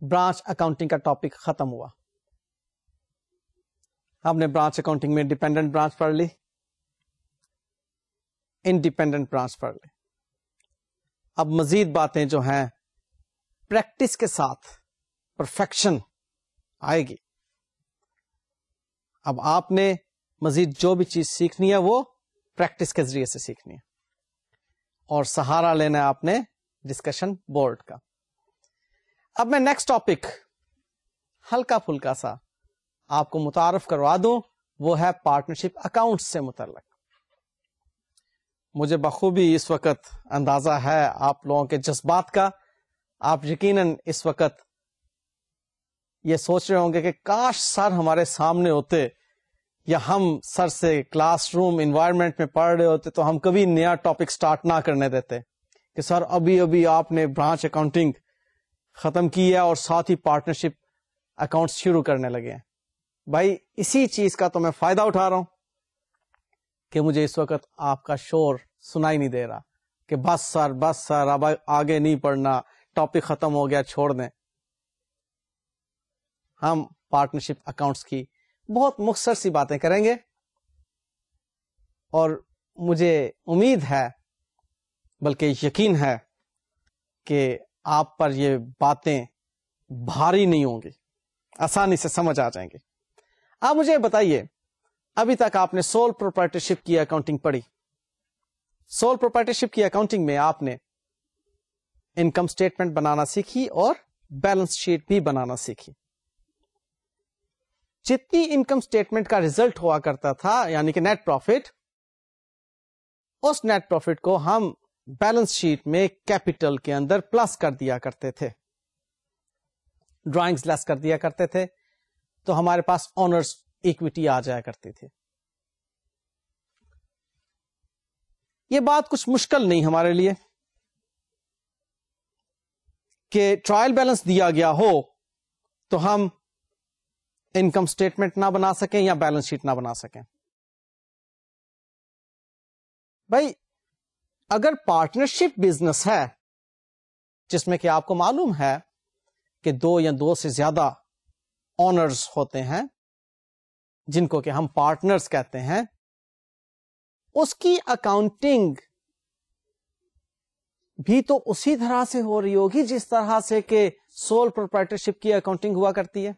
Speaker 1: ब्रांच अकाउंटिंग का टॉपिक खत्म हुआ हमने ब्रांच अकाउंटिंग में डिपेंडेंट ब्रांच पढ़ ली इनडिपेंडेंट ब्रांच पढ़ ली अब मजीद बातें जो हैं प्रैक्टिस के साथ परफेक्शन आएगी अब आपने मजीद जो भी चीज सीखनी है वो प्रैक्टिस के जरिए से सीखनी है और सहारा लेना है आपने डिस्कशन बोर्ड का अब मैं नेक्स्ट टॉपिक हल्का फुल्का सा आपको मुतारफ करवा दूं वो है पार्टनरशिप अकाउंट से मुतलक मुझे बखूबी इस वक्त अंदाजा है आप लोगों के जज्बात का आप यकीनन इस वक्त ये सोच रहे होंगे कि काश सर हमारे सामने होते या हम सर से क्लासरूम इन्वायरमेंट में पढ़ रहे होते तो हम कभी नया टॉपिक स्टार्ट ना करने देते कि सर अभी अभी आपने ब्रांच अकाउंटिंग खत्म की है और साथ ही पार्टनरशिप अकाउंट शुरू करने लगे हैं भाई इसी चीज का तो मैं फायदा उठा रहा हूं कि मुझे इस वक्त आपका शोर सुनाई नहीं दे रहा कि बस सर बस सर अब आगे नहीं पढ़ना टॉपिक खत्म हो गया छोड़ दें हम पार्टनरशिप अकाउंट्स की बहुत मुख्तर सी बातें करेंगे और मुझे उम्मीद है बल्कि यकीन है कि आप पर ये बातें भारी नहीं होंगी आसानी से समझ आ जाएंगे आप मुझे बताइए अभी तक आपने सोल प्रोपर्टरशिप की अकाउंटिंग पढ़ी सोल प्रोपर्टरशिप की अकाउंटिंग में आपने इनकम स्टेटमेंट बनाना सीखी और बैलेंस शीट भी बनाना सीखी जितनी इनकम स्टेटमेंट का रिजल्ट हुआ करता था यानी कि नेट प्रॉफिट उस नेट प्रॉफिट को हम बैलेंस शीट में कैपिटल के अंदर प्लस कर दिया करते थे ड्राइंग्स लेस कर दिया करते थे तो हमारे पास ऑनर्स इक्विटी आ जाया करती थी ये बात कुछ मुश्किल नहीं हमारे लिए कि ट्रायल बैलेंस दिया गया हो तो हम इनकम स्टेटमेंट ना बना सकें या बैलेंस शीट ना बना सकें
Speaker 2: भाई अगर पार्टनरशिप बिजनेस है जिसमें कि आपको मालूम है कि दो या दो
Speaker 1: से ज्यादा ऑनर्स होते हैं जिनको कि हम पार्टनर्स कहते हैं उसकी अकाउंटिंग भी तो उसी तरह से हो रही होगी जिस तरह से के सोल प्रोप्राइटरशिप की अकाउंटिंग हुआ करती है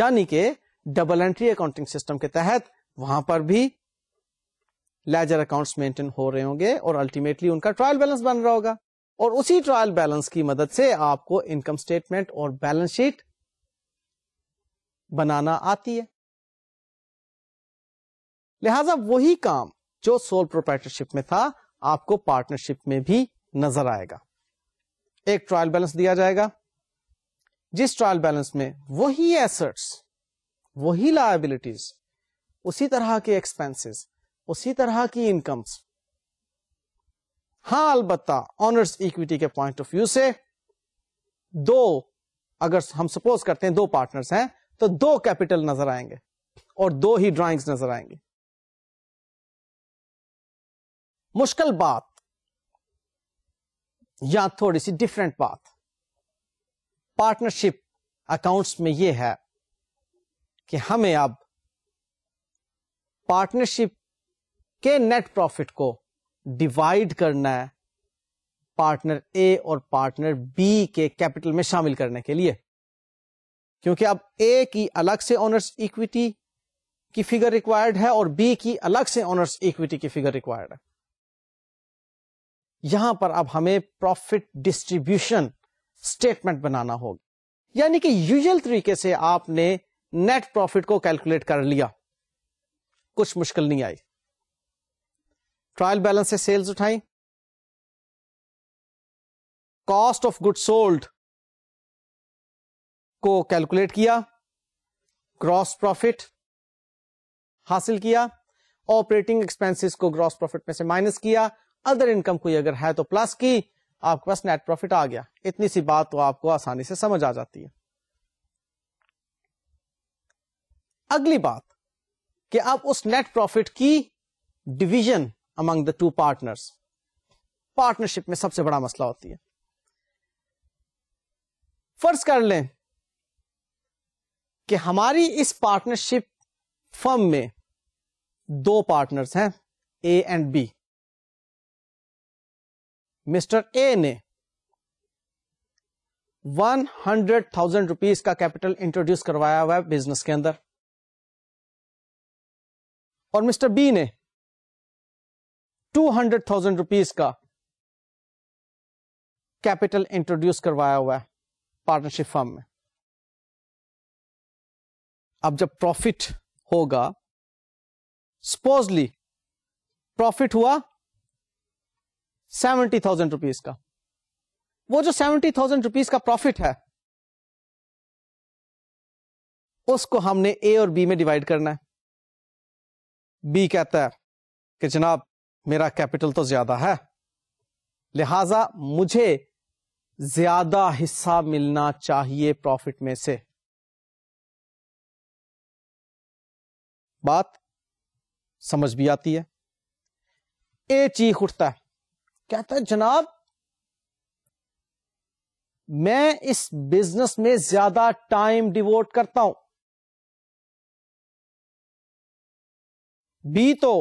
Speaker 1: यानी कि डबल एंट्री अकाउंटिंग सिस्टम के तहत वहां पर भी लेजर अकाउंट्स मेंटेन हो रहे होंगे और अल्टीमेटली उनका ट्रायल बैलेंस बन रहा होगा और उसी ट्रायल बैलेंस की मदद से आपको इनकम स्टेटमेंट और बैलेंस शीट बनाना आती है लिहाजा वही काम जो सोल प्रोप्राइटरशिप में था आपको पार्टनरशिप में भी नजर आएगा एक ट्रायल बैलेंस दिया जाएगा जिस ट्रायल बैलेंस में वही एसेट्स वही लाइबिलिटीज उसी तरह के एक्सपेंसेस उसी तरह की इनकम्स हां अलबत्ता ऑनर्स इक्विटी के पॉइंट ऑफ व्यू से दो अगर
Speaker 2: हम सपोज करते हैं दो पार्टनर्स हैं तो दो कैपिटल नजर आएंगे और दो ही ड्राइंग्स नजर आएंगे मुश्किल बात या थोड़ी सी डिफरेंट बात पार्टनरशिप
Speaker 1: अकाउंट्स में यह है कि हमें अब पार्टनरशिप के नेट प्रॉफिट को डिवाइड करना है पार्टनर ए और पार्टनर बी के कैपिटल में शामिल करने के लिए क्योंकि अब ए की अलग से ऑनर्स इक्विटी की फिगर रिक्वायर्ड है और बी की अलग से ऑनर्स इक्विटी की फिगर रिक्वायर्ड है यहां पर अब हमें प्रॉफिट डिस्ट्रीब्यूशन स्टेटमेंट बनाना होगा यानी कि यूजल तरीके से आपने नेट प्रॉफिट को कैलकुलेट कर लिया
Speaker 2: कुछ मुश्किल नहीं आई ट्रायल बैलेंस से सेल्स उठाई कॉस्ट ऑफ गुड सोल्ड को कैलकुलेट किया ग्रॉस प्रॉफिट हासिल
Speaker 1: किया ऑपरेटिंग एक्सपेंसेस को ग्रॉस प्रॉफिट में से माइनस किया अदर इनकम कोई अगर है तो प्लस की आपके पास नेट प्रॉफिट आ गया इतनी सी बात तो आपको आसानी से समझ आ जाती है अगली बात कि अब उस नेट प्रॉफिट की division among the two partners partnership में सबसे बड़ा मसला होती है फर्ज कर लें कि हमारी इस पार्टनरशिप फर्म में दो पार्टनर्स हैं A and B mister A ने वन हंड्रेड थाउजेंड
Speaker 2: रुपीज का कैपिटल इंट्रोड्यूस करवाया हुआ है बिजनेस के अंदर और मिस्टर बी ने टू हंड्रेड थाउजेंड रुपीज का कैपिटल इंट्रोड्यूस करवाया हुआ है पार्टनरशिप फॉर्म में अब जब प्रॉफिट होगा सपोजली प्रॉफिट हुआ सेवेंटी थाउजेंड रुपीज का वो जो सेवेंटी थाउजेंड रुपीज का प्रॉफिट है उसको हमने ए और बी में डिवाइड करना है बी कहता है कि जनाब मेरा कैपिटल तो ज्यादा है लिहाजा मुझे ज्यादा हिस्सा मिलना चाहिए प्रॉफिट में से बात समझ भी आती है ए चीख उठता है कहता है जनाब मैं इस बिजनेस में ज्यादा टाइम डिवोट करता हूं बी तो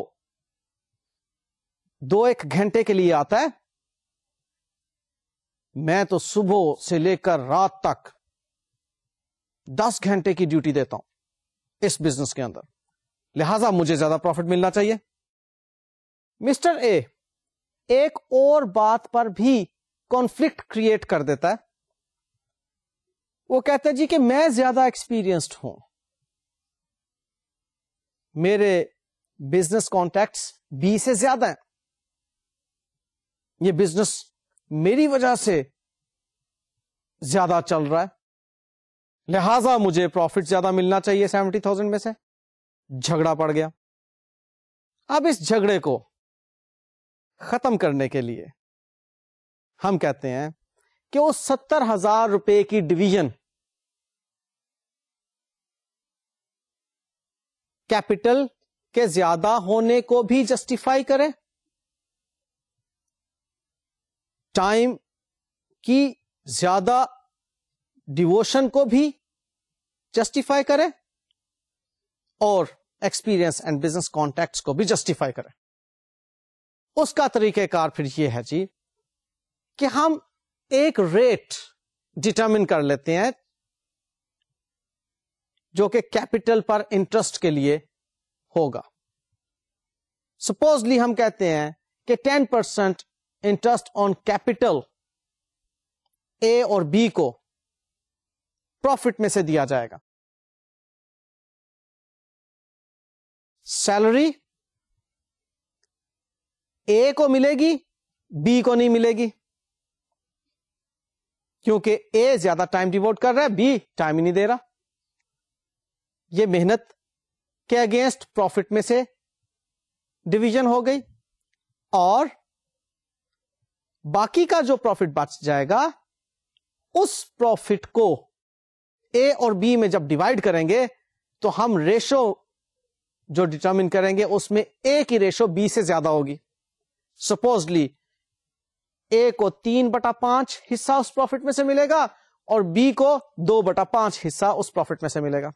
Speaker 2: दो एक घंटे के लिए आता है
Speaker 1: मैं तो सुबह से लेकर रात तक दस घंटे की ड्यूटी देता हूं इस बिजनेस के अंदर लिहाजा मुझे ज्यादा प्रॉफिट मिलना चाहिए मिस्टर ए एक और बात पर भी कॉन्फ्लिक्ट क्रिएट कर देता है वो कहते है जी कि मैं ज्यादा एक्सपीरियंस्ड हूं मेरे बिजनेस कॉन्टेक्ट बी से ज्यादा है ये बिजनेस मेरी वजह से ज्यादा चल रहा है
Speaker 2: लिहाजा मुझे प्रॉफिट ज्यादा मिलना चाहिए सेवेंटी थाउजेंड में से झगड़ा पड़ गया अब इस झगड़े को खत्म करने के लिए हम कहते हैं कि उस सत्तर हजार रुपए की डिवीजन
Speaker 1: कैपिटल के ज्यादा होने को भी जस्टिफाई करें टाइम की ज्यादा डिवोशन को भी जस्टिफाई करें और एक्सपीरियंस एंड बिजनेस कॉन्टैक्ट्स को भी जस्टिफाई करें उसका तरीक़ेकार फिर ये है जी कि हम एक रेट डिटर्मिन कर लेते हैं जो कि कैपिटल पर इंटरेस्ट के लिए होगा सपोजली हम कहते हैं कि 10 percent interest
Speaker 2: on capital A और बी को प्रॉफिट में से दिया जाएगा सैलरी ए को मिलेगी बी को नहीं
Speaker 1: मिलेगी क्योंकि ए ज्यादा टाइम डिवोट कर रहा है बी टाइम ही नहीं दे रहा ये मेहनत के अगेंस्ट प्रॉफिट में से डिवीजन हो गई और बाकी का जो प्रॉफिट बच जाएगा उस प्रॉफिट को ए और बी में जब डिवाइड करेंगे तो हम रेशो जो डिटर्मिन करेंगे उसमें ए की रेशो बी से ज्यादा होगी सपोजली ए को तीन बटा पांच हिस्सा उस प्रॉफिट में से मिलेगा और बी को दो बटा
Speaker 2: पांच हिस्सा उस प्रॉफिट में से मिलेगा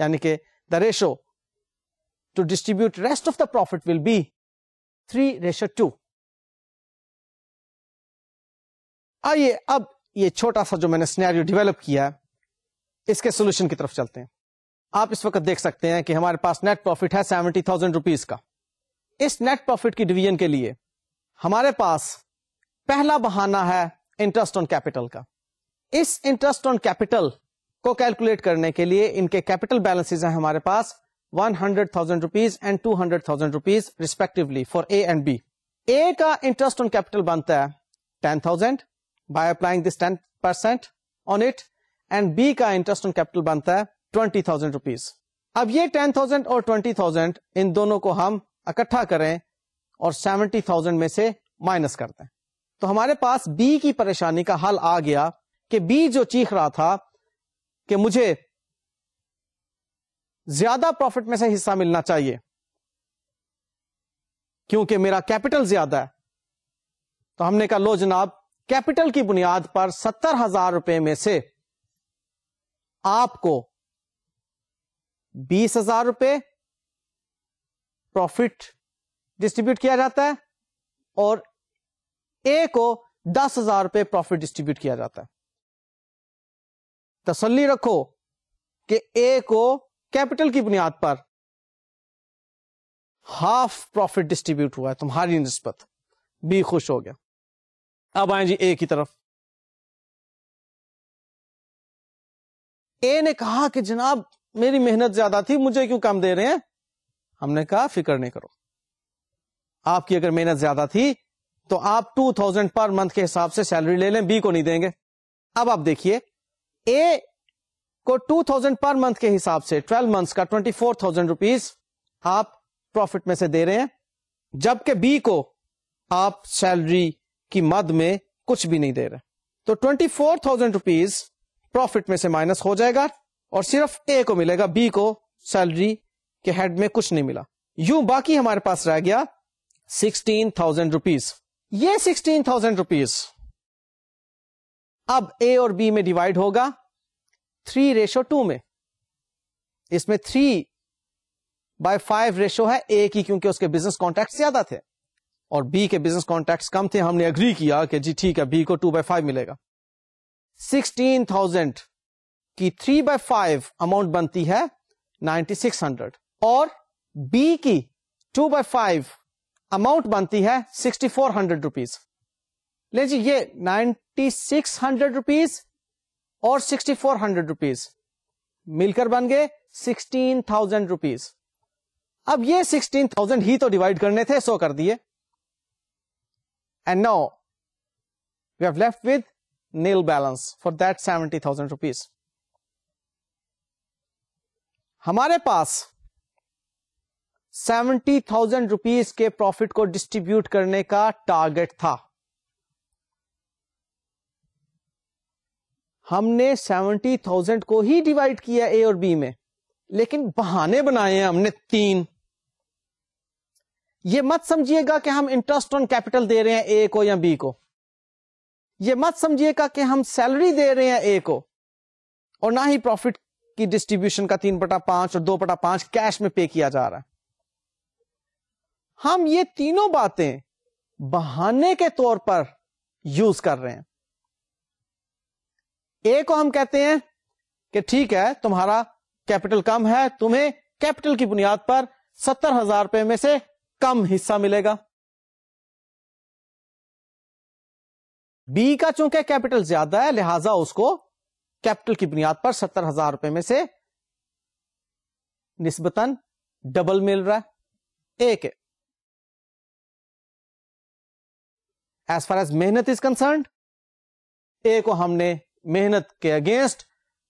Speaker 2: यानी कि the ratio to distribute rest of the profit will be three ratio two आइए अब ये छोटा सा जो मैंने स्नैरियो डेवलप किया है
Speaker 1: इसके सोल्यूशन की तरफ चलते हैं आप इस वक्त देख सकते हैं कि हमारे पास नेट प्रॉफिट है सेवेंटी थाउजेंड रुपीज का इस नेट प्रॉफिट की डिवीजन के लिए हमारे पास पहला बहाना है इंटरेस्ट ऑन कैपिटल का इस इंटरेस्ट ऑन कैपिटल को कैलकुलेट करने के लिए इनके कैपिटल बैलेंसेज हैं हमारे पास one hundred thousand rupees and two hundred thousand rupees respectively for A and B A का इंटरेस्ट ऑन कैपिटल बनता है ten thousand by applying this ten percent on it and B का interest on capital बनता है twenty thousand rupees अब ये ten thousand और twenty thousand इन दोनों को हम इकट्ठा करें और सेवेंटी थाउजेंड में से माइनस कर दें तो हमारे पास बी की परेशानी का हल आ गया कि बी जो चीख रहा था कि मुझे ज्यादा प्रॉफिट में से हिस्सा मिलना चाहिए क्योंकि मेरा कैपिटल ज्यादा है तो हमने कहा लो जनाब कैपिटल की बुनियाद पर सत्तर हजार रुपए में से आपको बीस हजार रुपए प्रॉफिट डिस्ट्रीब्यूट किया जाता है और
Speaker 2: ए को दस हजार रुपए प्रॉफिट डिस्ट्रीब्यूट किया जाता है तसल्ली रखो कि ए को कैपिटल की बुनियाद पर हाफ प्रॉफिट डिस्ट्रीब्यूट हुआ है तुम्हारी नस्बत बी खुश हो गया अब आए जी ए की तरफ ए ने कहा कि जनाब मेरी मेहनत ज्यादा थी मुझे क्यों कम दे रहे हैं
Speaker 1: हमने कहा फिक्र नहीं करो आपकी अगर मेहनत ज्यादा थी तो आप टू थाउजेंड पर मंथ के हिसाब से सैलरी ले लें बी को नहीं देंगे अब आप देखिए ए को टू थाउजेंड पर मंथ के हिसाब से ट्वेल्व मंथ्स का ट्वेंटी फोर थाउजेंड रुपीज आप प्रॉफिट में से दे रहे हैं जबकि बी को आप सैलरी की मद में कुछ भी नहीं दे रहे तो twenty four thousand rupees profit में से माइनस हो जाएगा और सिर्फ ए को मिलेगा बी को सैलरी कि हेड में कुछ नहीं मिला यू बाकी हमारे पास रह गया सिक्सटीन थाउजेंड रुपीज ये सिक्सटीन थाउजेंड रुपीज अब ए और बी में डिवाइड होगा थ्री रेशो टू में इसमें थ्री बाय फाइव रेशो है ए की क्योंकि उसके बिजनेस कॉन्टैक्ट ज्यादा थे और बी के बिजनेस कॉन्टैक्ट कम थे हमने अग्री किया कि जी ठीक है बी को टू बाय फाइव मिलेगा सिक्सटीन थाउजेंड की थ्री बाय फाइव अमाउंट बनती है नाइनटी सिक्स हंड्रेड और बी की टू बाई फाइव अमाउंट बनती है सिक्सटी फोर हंड्रेड रुपीज ले जी ये नाइनटी सिक्स हंड्रेड रुपीज और सिक्सटी फोर हंड्रेड रुपीज मिलकर बन गए सिक्सटीन थाउजेंड रुपीज अब ये सिक्सटीन थाउजेंड ही तो डिवाइड करने थे सो कर दिए and now we have left with nil balance for that 70,000 rupees. हमारे पास सेवेंटी थाउजेंड रुपीज के प्रॉफिट को डिस्ट्रीब्यूट करने का टारगेट था हमने सेवेंटी थाउजेंड को ही डिवाइड किया ए और बी में लेकिन बहाने बनाए हैं हमने तीन ये मत समझिएगा कि हम इंटरेस्ट ऑन कैपिटल दे रहे हैं ए को या बी को ये मत समझिएगा कि हम सैलरी दे रहे हैं ए को और ना ही प्रॉफिट की डिस्ट्रीब्यूशन का तीन बटा पांच और दो बटा पांच कैश में पे किया जा रहा है हम ये तीनों बातें बहाने के तौर पर यूज कर रहे हैं ए को हम कहते हैं कि ठीक है तुम्हारा कैपिटल कम है तुम्हें कैपिटल की बुनियाद पर
Speaker 2: सत्तर हजार रुपए में से कम हिस्सा मिलेगा बी का चूंकि कैपिटल ज्यादा है लिहाजा उसको कैपिटल की बुनियाद पर सत्तर हजार रुपए में से निस्बतन डबल मिल रहा है एक के एज फार एज मेहनत इज कंसर्न ए को हमने मेहनत के अगेंस्ट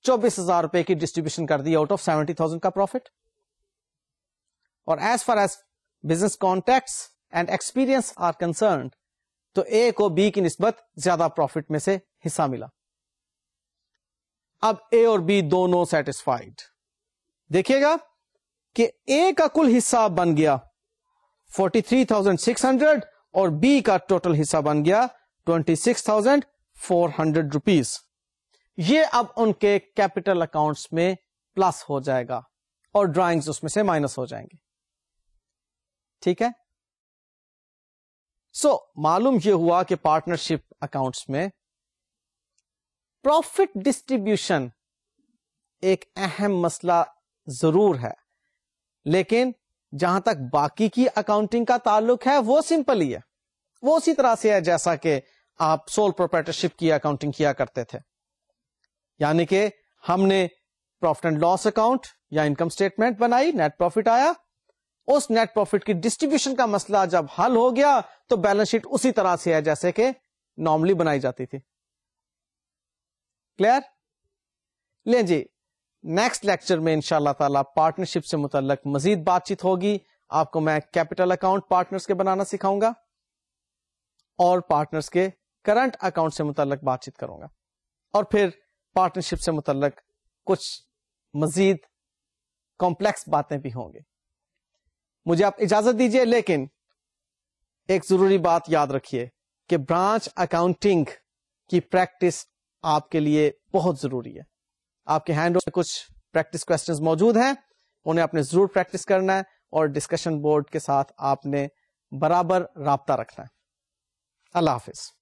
Speaker 1: चौबीस हजार रुपए की डिस्ट्रीब्यूशन कर दी आउट ऑफ सेवेंटी थाउजेंड का प्रॉफिट और as far as business contact and experience are concern तो ए को बी की नस्बत ज्यादा प्रॉफिट में से हिस्सा मिला अब ए और बी दोनों सेटिस्फाइड देखिएगा कि ए का कुल हिस्सा बन गया 43,600 और बी का टोटल हिस्सा बन गया twenty six thousand four hundred rupees ये अब उनके कैपिटल अकाउंट्स में प्लस हो जाएगा और ड्राइंग्स उसमें से माइनस हो जाएंगे ठीक है सो so, मालूम यह हुआ कि पार्टनरशिप अकाउंट्स में प्रॉफिट डिस्ट्रीब्यूशन एक अहम मसला जरूर है लेकिन जहां तक बाकी की अकाउंटिंग का ताल्लुक है वो सिंपल ही है वो उसी तरह से है जैसा कि आप सोल प्रोपर्टरशिप की अकाउंटिंग किया करते थे यानी कि हमने प्रॉफिट एंड लॉस अकाउंट या इनकम स्टेटमेंट बनाई नेट प्रॉफिट आया उस नेट प्रॉफिट की डिस्ट्रीब्यूशन का मसला जब हल हो गया तो बैलेंस शीट उसी तरह से है जैसे कि नॉर्मली बनाई जाती थी क्लियर ले जी नेक्स्ट लेक्चर में इनशाला ताला पार्टनरशिप से मुतलक मजीद बातचीत होगी आपको मैं कैपिटल अकाउंट पार्टनर्स के बनाना सिखाऊंगा और पार्टनर्स के करंट अकाउंट से मुतलक बातचीत करूंगा और फिर पार्टनरशिप से मुतलक कुछ मजीद कॉम्प्लेक्स बातें भी होंगी मुझे आप इजाजत दीजिए लेकिन एक जरूरी बात याद रखिए कि ब्रांच अकाउंटिंग की प्रैक्टिस आपके लिए बहुत जरूरी है आपके हैंड में कुछ प्रैक्टिस क्वेश्चंस मौजूद हैं उन्हें आपने जरूर प्रैक्टिस करना है और डिस्कशन बोर्ड के साथ आपने बराबर रबता रखना है अल्लाह हाफिज़